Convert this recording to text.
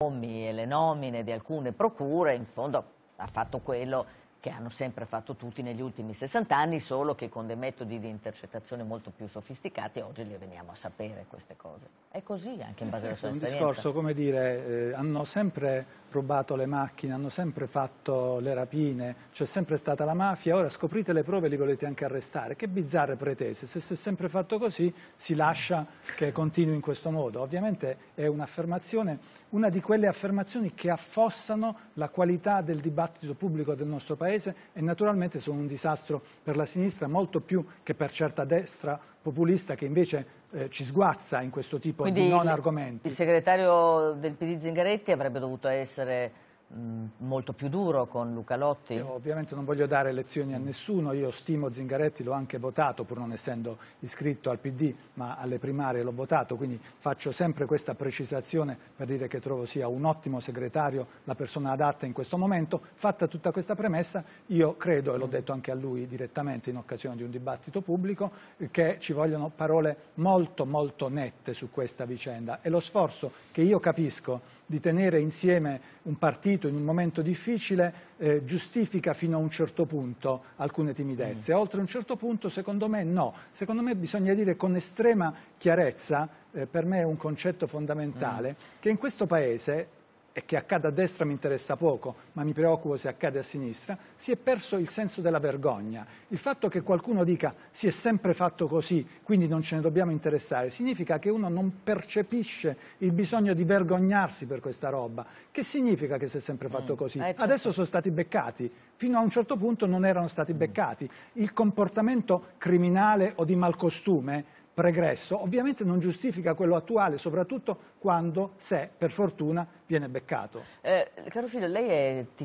nomi e le nomine di alcune procure, in fondo ha fatto quello che hanno sempre fatto tutti negli ultimi 60 anni, solo che con dei metodi di intercettazione molto più sofisticati oggi le veniamo a sapere queste cose. È così anche in eh base sì, alla sua esperienza. È un discorso, come dire, eh, hanno sempre rubato le macchine, hanno sempre fatto le rapine, c'è sempre stata la mafia, ora scoprite le prove e li volete anche arrestare. Che bizzarre pretese, se si è sempre fatto così si lascia che continui in questo modo. Ovviamente è un'affermazione, una di quelle affermazioni che affossano la qualità del dibattito pubblico del nostro Paese Paese e naturalmente sono un disastro per la sinistra molto più che per certa destra populista che invece eh, ci sguazza in questo tipo Quindi di non argomenti. Il segretario del PD Zingaretti avrebbe dovuto essere Mm, molto più duro con Luca Lotti. Io ovviamente non voglio dare lezioni a nessuno, io stimo Zingaretti, l'ho anche votato pur non essendo iscritto al PD, ma alle primarie l'ho votato, quindi faccio sempre questa precisazione per dire che trovo sia un ottimo segretario, la persona adatta in questo momento. Fatta tutta questa premessa, io credo, e l'ho detto anche a lui direttamente in occasione di un dibattito pubblico, che ci vogliono parole molto molto nette su questa vicenda e lo sforzo che io capisco di tenere insieme un partito partito in un momento difficile eh, giustifica fino a un certo punto alcune timidezze. Mm. Oltre un certo punto, secondo me, no. Secondo me bisogna dire con estrema chiarezza, eh, per me è un concetto fondamentale, mm. che in questo Paese e che accada a destra mi interessa poco, ma mi preoccupo se accade a sinistra, si è perso il senso della vergogna. Il fatto che qualcuno dica si è sempre fatto così, quindi non ce ne dobbiamo interessare, significa che uno non percepisce il bisogno di vergognarsi per questa roba. Che significa che si è sempre fatto mm. così? Eh, certo. Adesso sono stati beccati, fino a un certo punto non erano stati beccati. Il comportamento criminale o di malcostume pregresso, ovviamente non giustifica quello attuale, soprattutto quando, se, per fortuna, viene beccato. Eh, caro figlio, lei è